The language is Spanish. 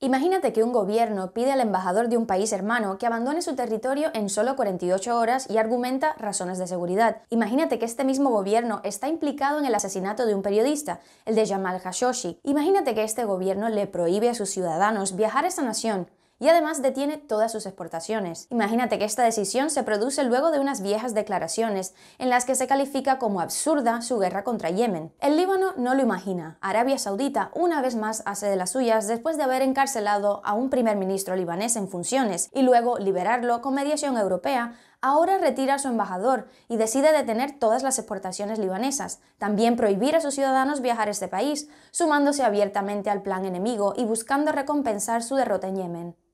Imagínate que un gobierno pide al embajador de un país hermano que abandone su territorio en solo 48 horas y argumenta razones de seguridad. Imagínate que este mismo gobierno está implicado en el asesinato de un periodista, el de Jamal Khashoggi. Imagínate que este gobierno le prohíbe a sus ciudadanos viajar a esa nación, y además detiene todas sus exportaciones. Imagínate que esta decisión se produce luego de unas viejas declaraciones en las que se califica como absurda su guerra contra Yemen. El Líbano no lo imagina. Arabia Saudita una vez más hace de las suyas después de haber encarcelado a un primer ministro libanés en funciones y luego liberarlo con mediación europea ahora retira a su embajador y decide detener todas las exportaciones libanesas, también prohibir a sus ciudadanos viajar a este país, sumándose abiertamente al plan enemigo y buscando recompensar su derrota en Yemen.